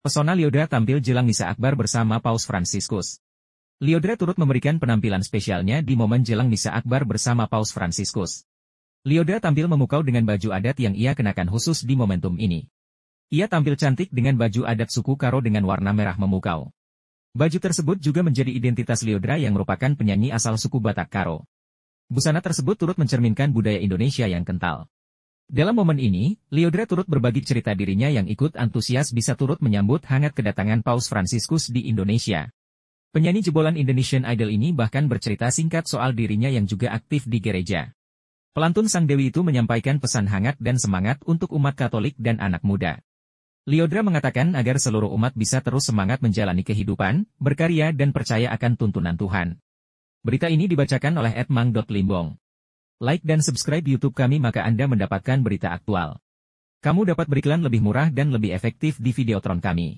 Pesona Liodra tampil jelang Misa Akbar bersama Paus Franciscus. Liodra turut memberikan penampilan spesialnya di momen jelang Misa Akbar bersama Paus Franciscus. Liodra tampil memukau dengan baju adat yang ia kenakan khusus di momentum ini. Ia tampil cantik dengan baju adat suku Karo dengan warna merah memukau. Baju tersebut juga menjadi identitas Liodra yang merupakan penyanyi asal suku Batak Karo. Busana tersebut turut mencerminkan budaya Indonesia yang kental. Dalam momen ini, Liodra turut berbagi cerita dirinya yang ikut antusias bisa turut menyambut hangat kedatangan Paus Franciscus di Indonesia. Penyanyi jebolan Indonesian Idol ini bahkan bercerita singkat soal dirinya yang juga aktif di gereja. Pelantun Sang Dewi itu menyampaikan pesan hangat dan semangat untuk umat Katolik dan anak muda. Liodra mengatakan agar seluruh umat bisa terus semangat menjalani kehidupan, berkarya dan percaya akan tuntunan Tuhan. Berita ini dibacakan oleh Edmang like dan subscribe YouTube kami maka Anda mendapatkan berita aktual. Kamu dapat beriklan lebih murah dan lebih efektif di Videotron kami.